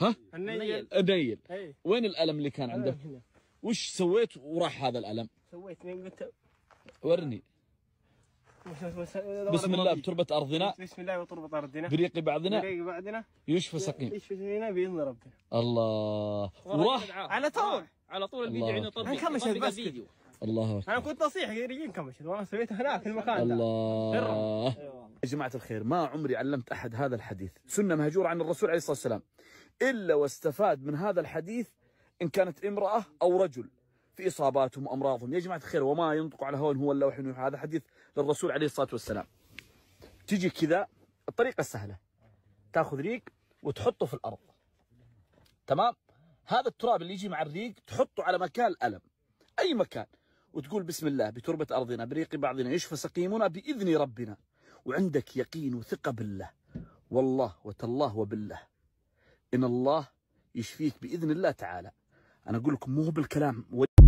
ها النيل النيل إيه. وين الالم اللي كان عندك وش سويت وراح هذا الالم سويت قلت ورني بسم الله بتربة أرضنا بسم الله وتربة أرضنا بريق بعضنا بريق بعضنا يشفى سقيم يشفى سقيم بإذن ربنا الله وراح على طول على طول الفيديو عندنا كم نكمش بس الله أكبر. أنا كنت نصيحة كم كمشت وأنا سويتها هناك في المكان الله يا جماعة الخير ما عمري علمت أحد هذا الحديث سنة مهجورة عن الرسول عليه الصلاة والسلام إلا واستفاد من هذا الحديث إن كانت امرأة أو رجل في إصاباتهم وأمراضهم يا جماعة الخير وما ينطق على هون هو اللوح هذا حديث للرسول عليه الصلاة والسلام تجي كذا الطريقة السهلة تأخذ ريق وتحطه في الأرض تمام هذا التراب اللي يجي مع الريق تحطه على مكان الألم أي مكان وتقول بسم الله بتربة أرضنا بريق بعضنا يشفى سقيمنا بإذن ربنا وعندك يقين وثقة بالله والله وتالله وبالله إن الله يشفيك بإذن الله تعالى أنا أقول لكم مو بالكلام